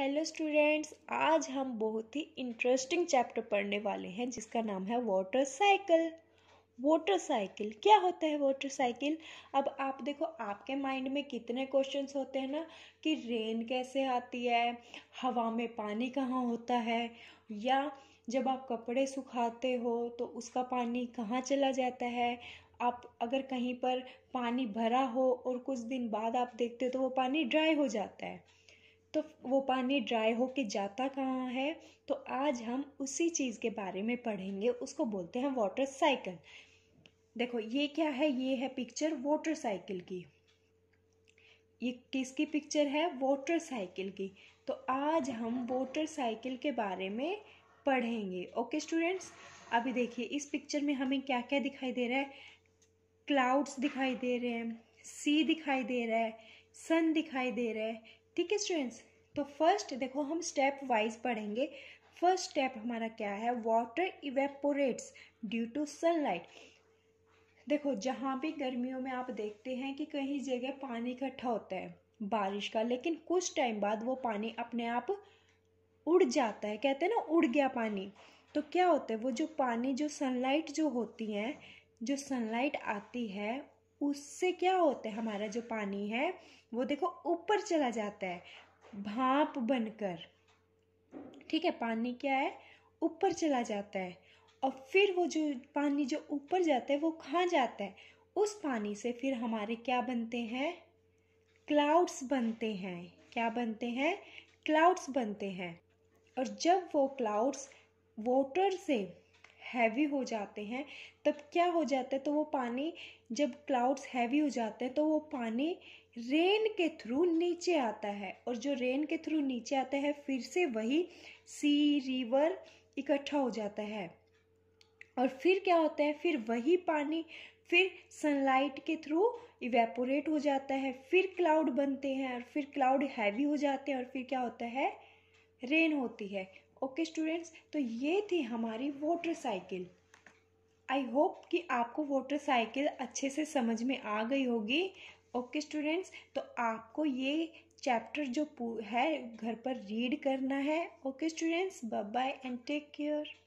hello students आज हम बहुत ही इंटरेस्टिंग चैप्टर पढ़ने वाले हैं जिसका नाम है वाटर साइकिल वाटर साइकिल क्या होता है वाटर साइकिल अब आप देखो आपके माइंड में कितने क्वेश्चंस होते हैं ना कि रेन कैसे आती है हवा में पानी कहाँ होता है या जब आप कपड़े सुखाते हो तो उसका पानी कहाँ चला जाता है आप अगर कहीं पर पानी भरा हो और कुछ दिन बाद आप देखते हो तो वो पानी ड्राई हो जाता है तो वो पानी ड्राई हो के जाता कहाँ है तो आज हम उसी चीज़ के बारे में पढ़ेंगे उसको बोलते हैं वाटर साइकिल देखो ये क्या है ये है पिक्चर वाटर साइकिल की ये किसकी पिक्चर है वाटर साइकिल की तो आज हम वाटर साइकिल के बारे में पढ़ेंगे ओके स्टूडेंट्स अभी देखिए इस पिक्चर में हमें क्या क्या दिखाई दे रहा है क्लाउड्स दिखाई दे रहे हैं सी दिखाई दे रहा है सन दिखाई दे रहा है ठीक है स्टूडेंट्स तो फर्स्ट देखो हम स्टेप वाइज पढ़ेंगे फर्स्ट स्टेप हमारा क्या है water evaporates due to sunlight देखो जहाँ भी गर्मियों में आप देखते हैं कि कहीं जगह पानी इकट्ठा होता है बारिश का लेकिन कुछ टाइम बाद वो पानी अपने आप उड़ जाता है कहते हैं ना उड़ गया पानी तो क्या होता है वो जो पानी जो सनलाइट जो होती है जो सनलाइट आती है उससे क्या होता है हमारा जो पानी है वो देखो ऊपर चला जाता है भाप बनकर ठीक है पानी क्या है ऊपर चला जाता है और फिर वो जो पानी जो ऊपर जाता है वो कहाँ जाता है उस पानी से फिर हमारे क्या बनते हैं क्लाउड्स बनते हैं क्या बनते हैं क्लाउड्स बनते हैं और जब वो क्लाउड्स वाटर से हैवी हो जाते हैं तब क्या हो जाता है तो वो पानी जब क्लाउड्स हैवी हो जाते हैं तो वो पानी रेन के थ्रू नीचे आता है और जो रेन के थ्रू नीचे आता है फिर से वही सी रिवर इकट्ठा हो जाता है और फिर क्या होता है फिर वही पानी फिर सनलाइट के थ्रू इवेपोरेट हो जाता है फिर क्लाउड बनते हैं और फिर क्लाउड हैवी हो जाते हैं और फिर क्या होता है रेन होती है ओके स्टूडेंट्स तो ये थी हमारी वोटर साइकिल आई होप कि आपको वोटर साइकिल अच्छे से समझ में आ गई होगी ओके okay, स्टूडेंट्स तो आपको ये चैप्टर जो है घर पर रीड करना है okay students bye bye and take care